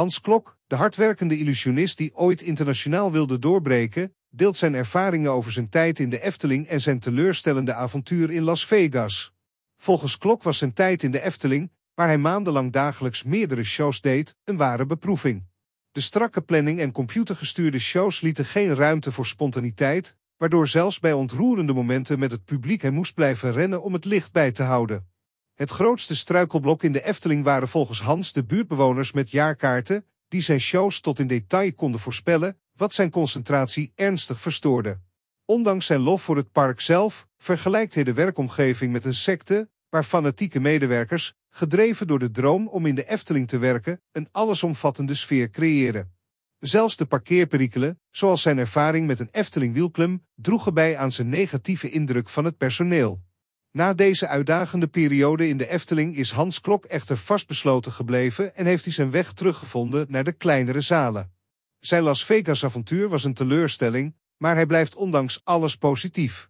Hans Klok, de hardwerkende illusionist die ooit internationaal wilde doorbreken, deelt zijn ervaringen over zijn tijd in de Efteling en zijn teleurstellende avontuur in Las Vegas. Volgens Klok was zijn tijd in de Efteling, waar hij maandenlang dagelijks meerdere shows deed, een ware beproeving. De strakke planning en computergestuurde shows lieten geen ruimte voor spontaniteit, waardoor zelfs bij ontroerende momenten met het publiek hij moest blijven rennen om het licht bij te houden. Het grootste struikelblok in de Efteling waren volgens Hans de buurtbewoners met jaarkaarten, die zijn shows tot in detail konden voorspellen, wat zijn concentratie ernstig verstoorde. Ondanks zijn lof voor het park zelf, vergelijkt hij de werkomgeving met een secte, waar fanatieke medewerkers, gedreven door de droom om in de Efteling te werken, een allesomvattende sfeer creëren. Zelfs de parkeerperikelen, zoals zijn ervaring met een Efteling wielklem, droegen bij aan zijn negatieve indruk van het personeel. Na deze uitdagende periode in de Efteling is Hans Klok echter vastbesloten gebleven en heeft hij zijn weg teruggevonden naar de kleinere zalen. Zijn Las Vegas avontuur was een teleurstelling, maar hij blijft ondanks alles positief.